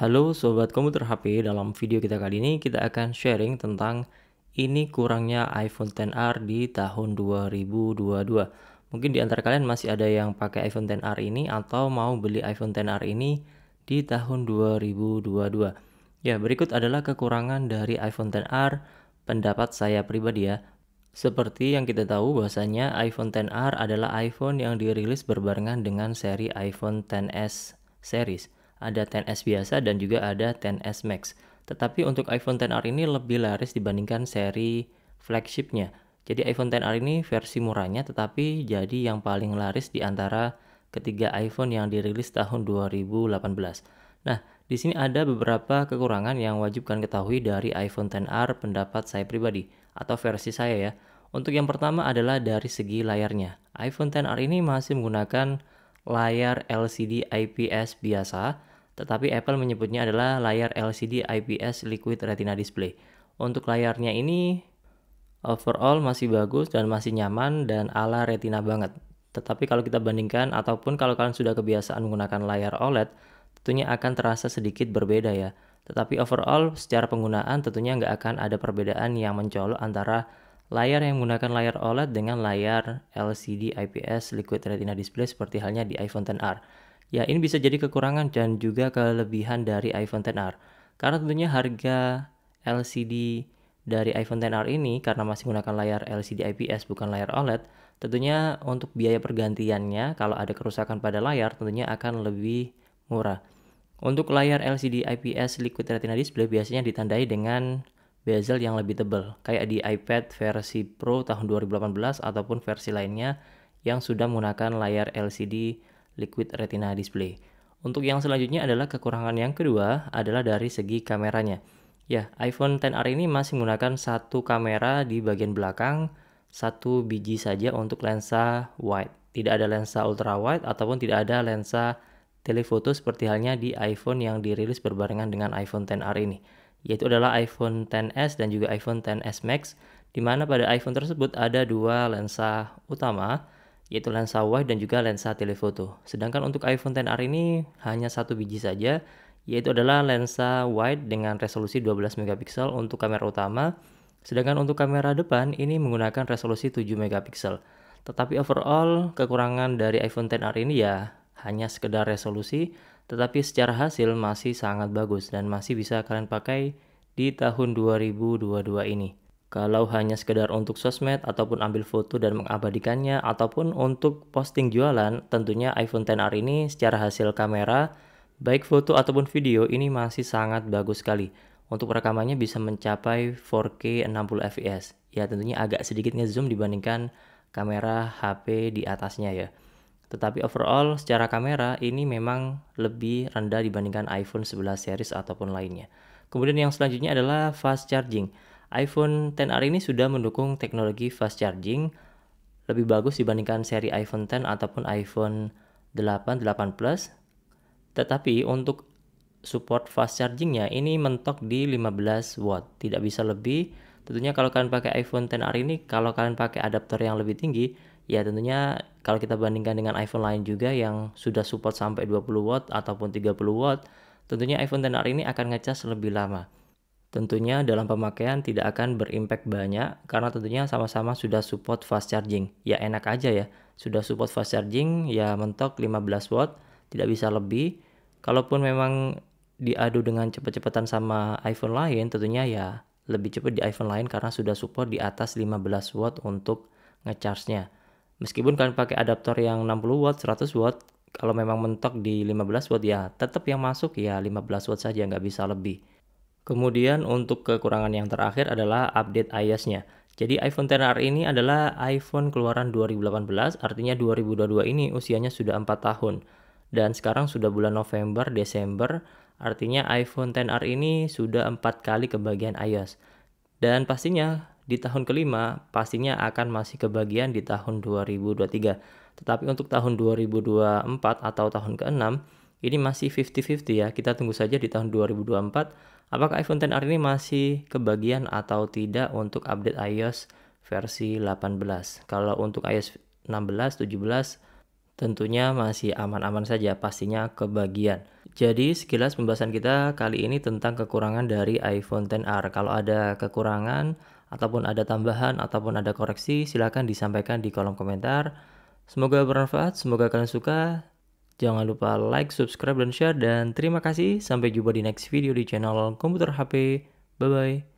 Halo sobat komputer HP, dalam video kita kali ini kita akan sharing tentang ini kurangnya iPhone XR di tahun 2022. Mungkin di antara kalian masih ada yang pakai iPhone XR ini atau mau beli iPhone XR ini di tahun 2022. Ya, berikut adalah kekurangan dari iPhone XR pendapat saya pribadi ya. Seperti yang kita tahu bahwasanya iPhone XR adalah iPhone yang dirilis berbarengan dengan seri iPhone XS series ada 10S biasa dan juga ada 10S Max. Tetapi untuk iPhone XR ini lebih laris dibandingkan seri flagshipnya. Jadi iPhone XR ini versi murahnya tetapi jadi yang paling laris di antara ketiga iPhone yang dirilis tahun 2018. Nah, di sini ada beberapa kekurangan yang wajib kalian ketahui dari iPhone XR pendapat saya pribadi atau versi saya ya. Untuk yang pertama adalah dari segi layarnya. iPhone XR ini masih menggunakan layar LCD IPS biasa tetapi Apple menyebutnya adalah layar LCD IPS Liquid Retina Display. Untuk layarnya ini overall masih bagus dan masih nyaman dan ala retina banget. Tetapi kalau kita bandingkan ataupun kalau kalian sudah kebiasaan menggunakan layar OLED, tentunya akan terasa sedikit berbeda ya. Tetapi overall secara penggunaan tentunya nggak akan ada perbedaan yang mencolok antara layar yang menggunakan layar OLED dengan layar LCD IPS Liquid Retina Display seperti halnya di iPhone XR. Ya, ini bisa jadi kekurangan dan juga kelebihan dari iPhone XR. Karena tentunya harga LCD dari iPhone XR ini karena masih menggunakan layar LCD IPS bukan layar OLED, tentunya untuk biaya pergantiannya kalau ada kerusakan pada layar tentunya akan lebih murah. Untuk layar LCD IPS Liquid Retina Display biasanya ditandai dengan bezel yang lebih tebal, kayak di iPad versi Pro tahun 2018 ataupun versi lainnya yang sudah menggunakan layar LCD liquid retina display. Untuk yang selanjutnya adalah kekurangan yang kedua adalah dari segi kameranya. Ya, iPhone XR ini masih menggunakan satu kamera di bagian belakang, satu biji saja untuk lensa wide. Tidak ada lensa ultra wide ataupun tidak ada lensa telefoto seperti halnya di iPhone yang dirilis berbarengan dengan iPhone XR ini. Yaitu adalah iPhone XS dan juga iPhone XS Max, di mana pada iPhone tersebut ada dua lensa utama, yaitu lensa wide dan juga lensa telefoto. Sedangkan untuk iPhone XR ini hanya satu biji saja, yaitu adalah lensa wide dengan resolusi 12 megapiksel untuk kamera utama, sedangkan untuk kamera depan ini menggunakan resolusi 7 megapiksel. Tetapi overall kekurangan dari iPhone XR ini ya hanya sekedar resolusi, tetapi secara hasil masih sangat bagus dan masih bisa kalian pakai di tahun 2022 ini. Kalau hanya sekedar untuk sosmed ataupun ambil foto dan mengabadikannya ataupun untuk posting jualan, tentunya iPhone XR ini secara hasil kamera, baik foto ataupun video ini masih sangat bagus sekali. Untuk rekamannya bisa mencapai 4K 60 fps. Ya tentunya agak sedikit zoom dibandingkan kamera HP di atasnya ya. Tetapi overall secara kamera ini memang lebih rendah dibandingkan iPhone 11 series ataupun lainnya. Kemudian yang selanjutnya adalah fast charging iPhone XR ini sudah mendukung teknologi fast charging lebih bagus dibandingkan seri iPhone X ataupun iPhone 8, 8 Plus. Tetapi untuk support fast chargingnya ini mentok di 15 watt, tidak bisa lebih. Tentunya kalau kalian pakai iPhone XR ini, kalau kalian pakai adaptor yang lebih tinggi, ya tentunya kalau kita bandingkan dengan iPhone lain juga yang sudah support sampai 20 watt ataupun 30 watt, tentunya iPhone XR ini akan ngecas lebih lama tentunya dalam pemakaian tidak akan berimpact banyak karena tentunya sama-sama sudah support fast charging. Ya enak aja ya, sudah support fast charging ya mentok 15 watt, tidak bisa lebih. Kalaupun memang diadu dengan cepat-cepatan sama iPhone lain tentunya ya lebih cepat di iPhone lain karena sudah support di atas 15 watt untuk ngecharge-nya. Meskipun kalian pakai adaptor yang 60 watt, 100 watt, kalau memang mentok di 15 watt ya tetap yang masuk ya 15 watt saja nggak bisa lebih. Kemudian untuk kekurangan yang terakhir adalah update iOS-nya. Jadi iPhone XR ini adalah iPhone keluaran 2018, artinya 2022 ini usianya sudah 4 tahun. Dan sekarang sudah bulan November, Desember, artinya iPhone XR ini sudah 4 kali kebagian iOS. Dan pastinya di tahun kelima pastinya akan masih kebagian di tahun 2023. Tetapi untuk tahun 2024 atau tahun keenam 6 ini masih 50-50 ya. Kita tunggu saja di tahun 2024 apakah iPhone XR ini masih kebagian atau tidak untuk update iOS versi 18. Kalau untuk iOS 16, 17 tentunya masih aman-aman saja pastinya kebagian. Jadi sekilas pembahasan kita kali ini tentang kekurangan dari iPhone XR. Kalau ada kekurangan ataupun ada tambahan ataupun ada koreksi silahkan disampaikan di kolom komentar. Semoga bermanfaat, semoga kalian suka. Jangan lupa like, subscribe, dan share. Dan terima kasih. Sampai jumpa di next video di channel Komputer HP. Bye-bye.